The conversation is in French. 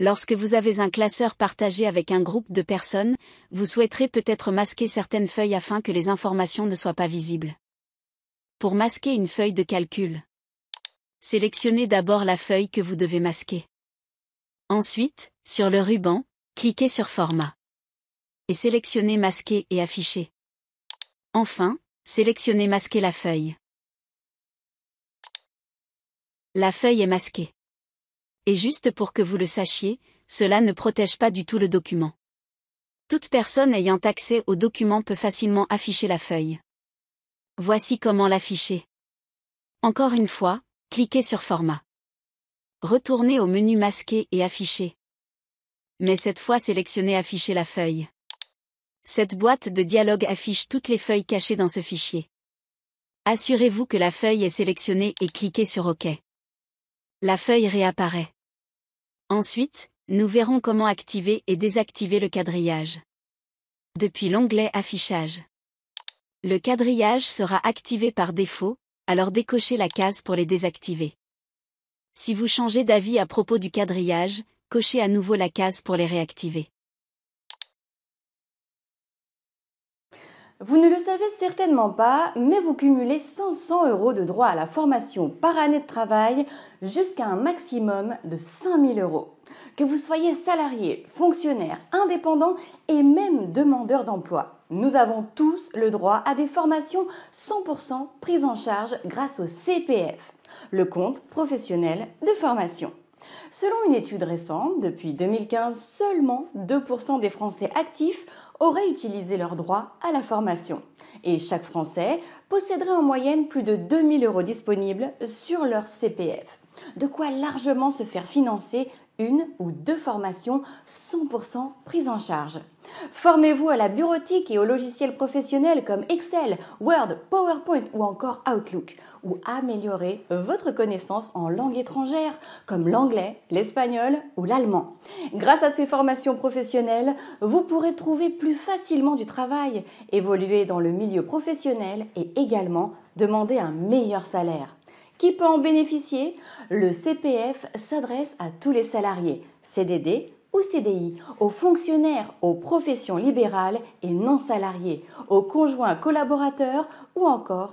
Lorsque vous avez un classeur partagé avec un groupe de personnes, vous souhaiterez peut-être masquer certaines feuilles afin que les informations ne soient pas visibles. Pour masquer une feuille de calcul, sélectionnez d'abord la feuille que vous devez masquer. Ensuite, sur le ruban, cliquez sur Format. Et sélectionnez Masquer et Afficher. Enfin, sélectionnez Masquer la feuille. La feuille est masquée et juste pour que vous le sachiez, cela ne protège pas du tout le document. Toute personne ayant accès au document peut facilement afficher la feuille. Voici comment l'afficher. Encore une fois, cliquez sur Format. Retournez au menu Masquer et Afficher. Mais cette fois sélectionnez Afficher la feuille. Cette boîte de dialogue affiche toutes les feuilles cachées dans ce fichier. Assurez-vous que la feuille est sélectionnée et cliquez sur OK. La feuille réapparaît. Ensuite, nous verrons comment activer et désactiver le quadrillage. Depuis l'onglet Affichage. Le quadrillage sera activé par défaut, alors décochez la case pour les désactiver. Si vous changez d'avis à propos du quadrillage, cochez à nouveau la case pour les réactiver. Vous ne le savez certainement pas, mais vous cumulez 500 euros de droits à la formation par année de travail jusqu'à un maximum de 5000 euros. Que vous soyez salarié, fonctionnaire, indépendant et même demandeur d'emploi, nous avons tous le droit à des formations 100% prises en charge grâce au CPF, le compte professionnel de formation. Selon une étude récente, depuis 2015, seulement 2% des Français actifs auraient utilisé leur droit à la formation. Et chaque Français posséderait en moyenne plus de 2000 euros disponibles sur leur CPF. De quoi largement se faire financer une ou deux formations 100% prises en charge. Formez-vous à la bureautique et aux logiciels professionnels comme Excel, Word, PowerPoint ou encore Outlook, ou améliorez votre connaissance en langue étrangère comme l'anglais, l'espagnol ou l'allemand. Grâce à ces formations professionnelles, vous pourrez trouver plus facilement du travail, évoluer dans le milieu professionnel et également demander un meilleur salaire qui peut en bénéficier Le CPF s'adresse à tous les salariés, CDD ou CDI, aux fonctionnaires, aux professions libérales et non salariés, aux conjoints collaborateurs ou encore